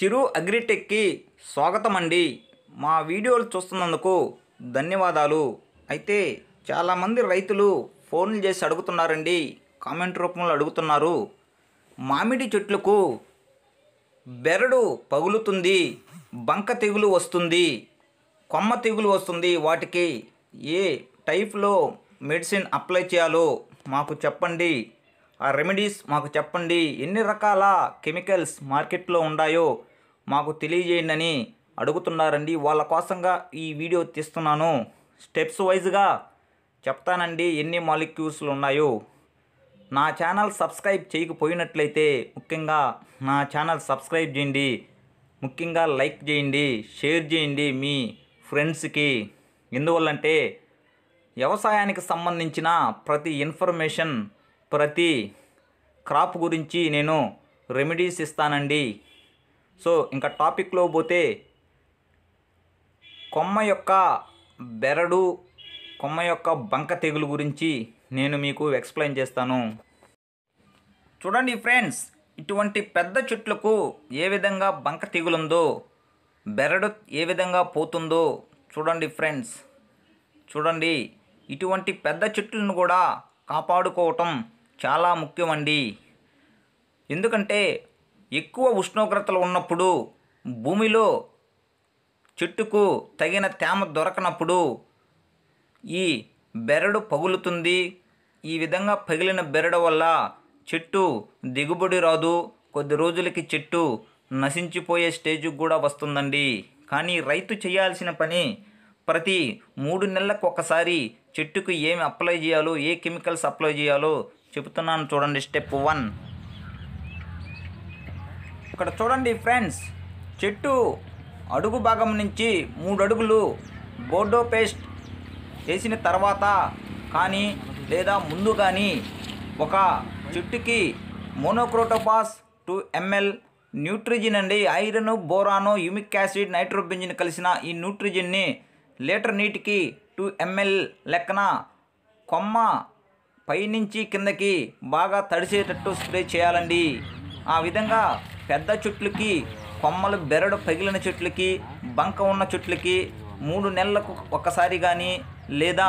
చిరు అగ్రిటెక్కి స్వాగతం అండి మా వీడియోలు చూస్తున్నందుకు ధన్యవాదాలు అయితే చాలామంది రైతులు ఫోన్లు చేసి అడుగుతున్నారండి కామెంట్ రూపంలో అడుగుతున్నారు మామిడి చెట్లకు బెరడు పగులుతుంది బంక తెగులు వస్తుంది కొమ్మ తెగులు వస్తుంది వాటికి ఏ టైప్లో మెడిసిన్ అప్లై చేయాలో మాకు చెప్పండి ఆ రెమెడీస్ మాకు చెప్పండి ఎన్ని రకాల కెమికల్స్ మార్కెట్లో ఉన్నాయో మాకు తెలియజేయండి అని అడుగుతున్నారండి వాళ్ళ కోసంగా ఈ వీడియో తీస్తున్నాను స్టెప్స్ వైజ్గా చెప్తానండి ఎన్ని మాలిక్యూల్స్లు ఉన్నాయో నా ఛానల్ సబ్స్క్రైబ్ చేయకపోయినట్లయితే ముఖ్యంగా నా ఛానల్ సబ్స్క్రైబ్ చేయండి ముఖ్యంగా లైక్ చేయండి షేర్ చేయండి మీ ఫ్రెండ్స్కి ఎందువల్లంటే వ్యవసాయానికి సంబంధించిన ప్రతి ఇన్ఫర్మేషన్ ప్రతి క్రాప్ గురించి నేను రెమెడీస్ ఇస్తానండి సో ఇంకా టాపిక్లో పోతే కొమ్మ యొక్క బెరడు కొమ్మ యొక్క బంక తెగులు గురించి నేను మీకు ఎక్స్ప్లెయిన్ చేస్తాను చూడండి ఫ్రెండ్స్ ఇటువంటి పెద్ద చెట్లకు ఏ విధంగా బంక తెగులుందో బెరడు ఏ విధంగా పోతుందో చూడండి ఫ్రెండ్స్ చూడండి ఇటువంటి పెద్ద చెట్లను కూడా కాపాడుకోవటం చాలా ముఖ్యమండి ఎందుకంటే ఎక్కువ ఉష్ణోగ్రతలు ఉన్నప్పుడు భూమిలో చెట్టుకు తగిన తేమ దొరకనప్పుడు ఈ బెరడు పగులుతుంది ఈ విధంగా పగిలిన బెరడ వల్ల చెట్టు దిగుబడి రాదు కొద్ది రోజులకి చెట్టు నశించిపోయే స్టేజ్కి కూడా వస్తుందండి కానీ రైతు చేయాల్సిన పని ప్రతి మూడు నెలలకు ఒకసారి చెట్టుకు ఏమి అప్లై చేయాలో ఏ కెమికల్స్ అప్లై చేయాలో చెబుతున్నాను చూడండి స్టెప్ వన్ ఇక్కడ చూడండి ఫ్రెండ్స్ చెట్టు అడుగు భాగం నుంచి మూడు అడుగులు బోర్డో పేస్ట్ వేసిన తర్వాత కానీ లేదా ముందు కానీ ఒక చెట్టుకి మోనోక్రోటోపాస్ టూ ఎంఎల్ న్యూట్రిజిన్ అండి iron boron humic acid nitrobenzene కలిసిన ఈ న్యూట్రిజిన్ని లీటర్ నీటికి టూ ఎంఎల్ లెక్కన కొమ్మ పైనుంచి కిందకి బాగా తడిసేటట్టు స్ప్రే చేయాలండి ఆ విధంగా పెద్ద చెట్లకి కొమ్మలు బెరడు పగిలిన చెట్లకి బంక ఉన్న చెట్లకి మూడు నెలలకు ఒకసారి కానీ లేదా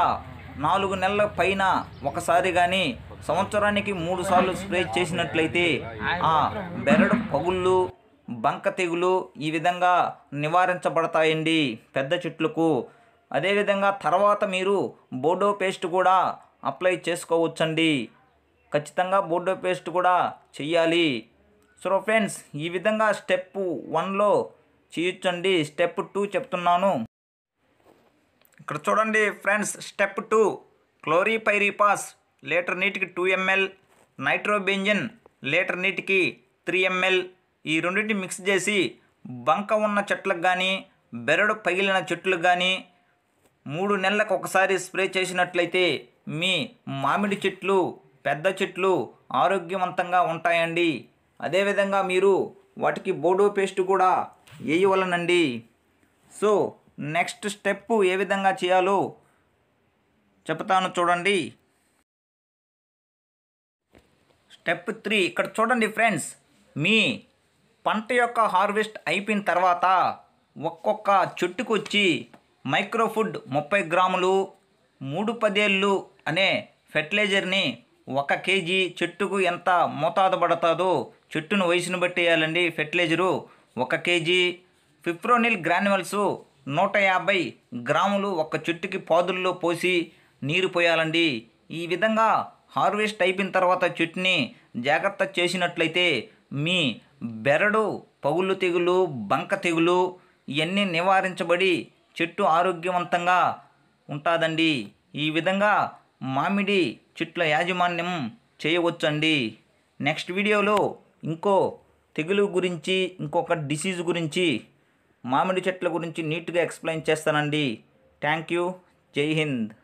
నాలుగు నెలల పైన ఒకసారి కానీ సంవత్సరానికి మూడు సార్లు స్ప్రే చేసినట్లయితే ఆ బెరడు పగుళ్ళు బంక తెగులు ఈ విధంగా నివారించబడతాయండి పెద్ద చెట్లకు అదేవిధంగా తర్వాత మీరు బోడో పేస్ట్ కూడా అప్లై చేసుకోవచ్చండి ఖచ్చితంగా బోర్డో పేస్ట్ కూడా చెయ్యాలి సో ఫ్రెండ్స్ ఈ విధంగా స్టెప్ వన్లో చేయొచ్చండి స్టెప్ టూ చెప్తున్నాను ఇక్కడ చూడండి friends step two chlorpyrifos litre నీటికి టూ ఎంఎల్ నైట్రోబెంజిన్ లీటర్ నీటికి త్రీ ఎంఎల్ ఈ రెండింటిని మిక్స్ చేసి బంక ఉన్న చెట్లకు కానీ బెరడు పగిలిన చెట్లకు కానీ మూడు నెలలకు ఒకసారి స్ప్రే చేసినట్లయితే మీ మామిడి చెట్లు పెద్ద చెట్లు ఆరోగ్యవంతంగా ఉంటాయండి అదేవిధంగా మీరు వాటికి బోడో పేస్ట్ కూడా వేయవలనండి సో నెక్స్ట్ స్టెప్ ఏ విధంగా చేయాలో చెప్తాను చూడండి స్టెప్ త్రీ ఇక్కడ చూడండి ఫ్రెండ్స్ మీ పంట యొక్క హార్వెస్ట్ అయిపోయిన తర్వాత ఒక్కొక్క చెట్టుకొచ్చి మైక్రోఫుడ్ ముప్పై గ్రాములు మూడు పదేళ్ళు అనే ఫెర్టిలైజర్ని ఒక కేజీ చెట్టుకు ఎంత మోతాదు పడతాదో చెట్టును వయసును బట్టి వేయాలండి ఫెర్టిలైజరు ఒక కేజీ ఫిప్రోనిల్ గ్రాన్యువల్స్ నూట యాభై గ్రాములు ఒక చెట్టుకి పాదుల్లో పోసి నీరు పోయాలండి ఈ విధంగా హార్వెస్ట్ అయిపోయిన తర్వాత చెట్టుని జాగ్రత్త చేసినట్లయితే మీ బెరడు పగుళ్ళు తెగులు బంక తెగులు ఇవన్నీ నివారించబడి చెట్టు ఆరోగ్యవంతంగా ఉంటుందండి ఈ విధంగా మామిడి చెట్ల యాజమాన్యం చేయవచ్చండి నెక్స్ట్ వీడియోలో ఇంకో తెగులు గురించి ఇంకొక డిసీజ్ గురించి మామిడి చెట్ల గురించి నీట్గా ఎక్స్ప్లెయిన్ చేస్తానండి థ్యాంక్ యూ జై హింద్